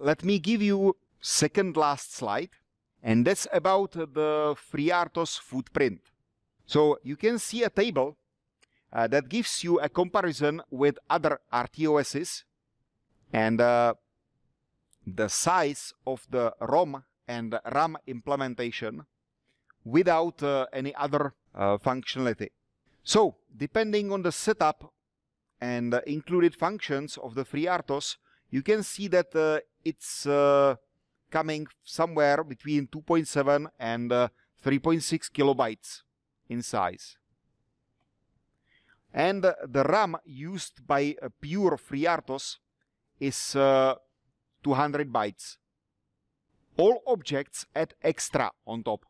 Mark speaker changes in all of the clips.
Speaker 1: let me give you second last slide, and that's about the FreeRTOS footprint. So you can see a table uh, that gives you a comparison with other RTOSs, and uh, the size of the ROM and RAM implementation without uh, any other uh, functionality. So, depending on the setup and included functions of the FreeRTOS, you can see that uh, it's uh, coming somewhere between 2.7 and uh, 3.6 kilobytes in size. And uh, the RAM used by uh, pure FreeRTOS is 200 bytes. All objects add extra on top.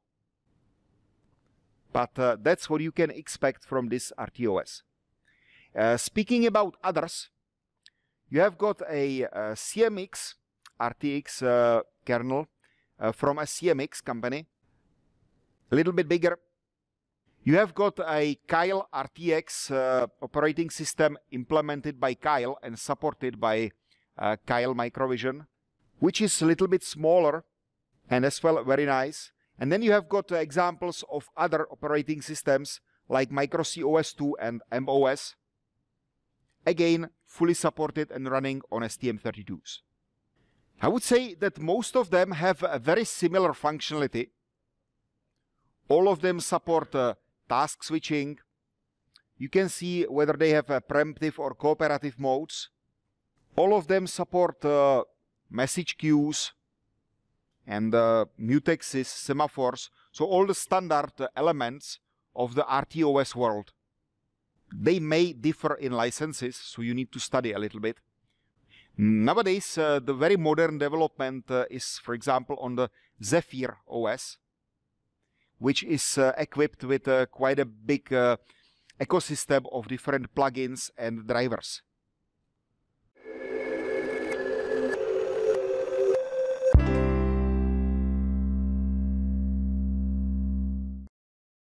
Speaker 1: But that's what you can expect from this RTOS. Uh, speaking about others, you have got a, a CMX RTX uh, kernel uh, from a CMX company, a little bit bigger. You have got a Kyle RTX uh, operating system implemented by Kyle and supported by uh, Kyle Microvision, which is a little bit smaller and as well very nice. And then you have got uh, examples of other operating systems like MicroC OS2 and MOS. Again, fully supported and running on STM32s. I would say that most of them have a very similar functionality. All of them support uh, task switching. You can see whether they have a uh, preemptive or cooperative modes. All of them support uh, message queues and uh, mutexes, semaphores, so all the standard uh, elements of the RTOS world they may differ in licenses, so you need to study a little bit. Nowadays, uh, the very modern development uh, is, for example, on the Zephyr OS, which is uh, equipped with uh, quite a big uh, ecosystem of different plugins and drivers.